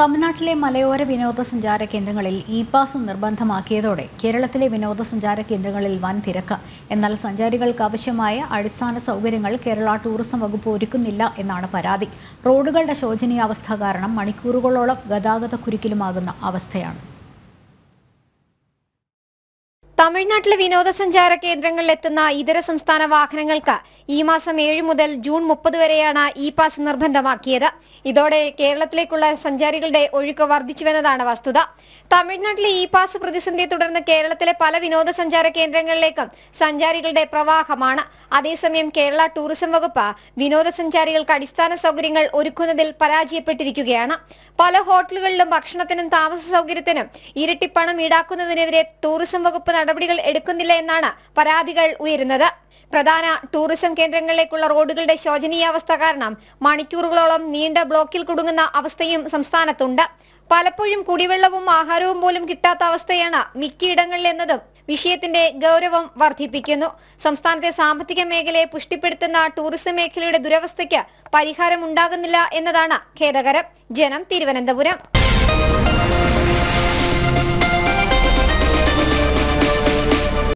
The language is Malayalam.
തമിഴ്നാട്ടിലെ മലയോര വിനോദസഞ്ചാര കേന്ദ്രങ്ങളിൽ ഇ പാസ് നിർബന്ധമാക്കിയതോടെ കേരളത്തിലെ വിനോദസഞ്ചാര കേന്ദ്രങ്ങളിൽ വൻ തിരക്ക് എന്നാൽ സഞ്ചാരികൾക്ക് ആവശ്യമായ അടിസ്ഥാന സൗകര്യങ്ങൾ കേരള ടൂറിസം വകുപ്പ് ഒരുക്കുന്നില്ല എന്നാണ് പരാതി റോഡുകളുടെ ശോചനീയാവസ്ഥ കാരണം മണിക്കൂറുകളോളം ഗതാഗത കുരുക്കിലുമാകുന്ന അവസ്ഥയാണ് തമിഴ്നാട്ടിലെ വിനോദസഞ്ചാര കേന്ദ്രങ്ങളിൽ എത്തുന്ന ഇതര സംസ്ഥാന വാഹനങ്ങൾക്ക് ഈ മാസം ഏഴ് മുതൽ ജൂൺ മുപ്പത് വരെയാണ് ഇ പാസ് നിർബന്ധമാക്കിയത് ഇതോടെ കേരളത്തിലേക്കുള്ള സഞ്ചാരികളുടെ ഒഴുക്ക് വർദ്ധിച്ചുവെന്നതാണ് വസ്തുത തമിഴ്നാട്ടിലെ ഇ പാസ് പ്രതിസന്ധിയെ തുടർന്ന് കേരളത്തിലെ പല വിനോദസഞ്ചാര കേന്ദ്രങ്ങളിലേക്കും സഞ്ചാരികളുടെ പ്രവാഹമാണ് അതേസമയം കേരള ടൂറിസം വകുപ്പ് വിനോദസഞ്ചാരികൾക്ക് അടിസ്ഥാന സൗകര്യങ്ങൾ ഒരുക്കുന്നതിൽ പരാജയപ്പെട്ടിരിക്കുകയാണ് പല ഹോട്ടലുകളിലും ഭക്ഷണത്തിനും താമസ സൗകര്യത്തിനും ഇരട്ടി പണം ഈടാക്കുന്നതിനെതിരെ ടൂറിസം വകുപ്പ് നടപടികൾ എടുക്കുന്നില്ല എന്നാണ് പരാതികൾ ഉയരുന്നത് പ്രധാന ടൂറിസം കേന്ദ്രങ്ങളിലേക്കുള്ള റോഡുകളുടെ ശോചനീയാവസ്ഥ കാരണം മണിക്കൂറുകളോളം നീണ്ട ബ്ലോക്കിൽ കുടുങ്ങുന്ന അവസ്ഥയും സംസ്ഥാനത്തുണ്ട് പലപ്പോഴും കുടിവെള്ളവും ആഹാരവും പോലും കിട്ടാത്ത അവസ്ഥയാണ് മിക്കയിടങ്ങളിലെന്നതും വിഷയത്തിന്റെ ഗൗരവം വർദ്ധിപ്പിക്കുന്നു സംസ്ഥാനത്തെ സാമ്പത്തിക മേഖലയെ പുഷ്ടിപ്പെടുത്തുന്ന ടൂറിസം മേഖലയുടെ ദുരവസ്ഥയ്ക്ക് പരിഹാരമുണ്ടാകുന്നില്ല എന്നതാണ് ഖേദകരം ജനം തിരുവനന്തപുരം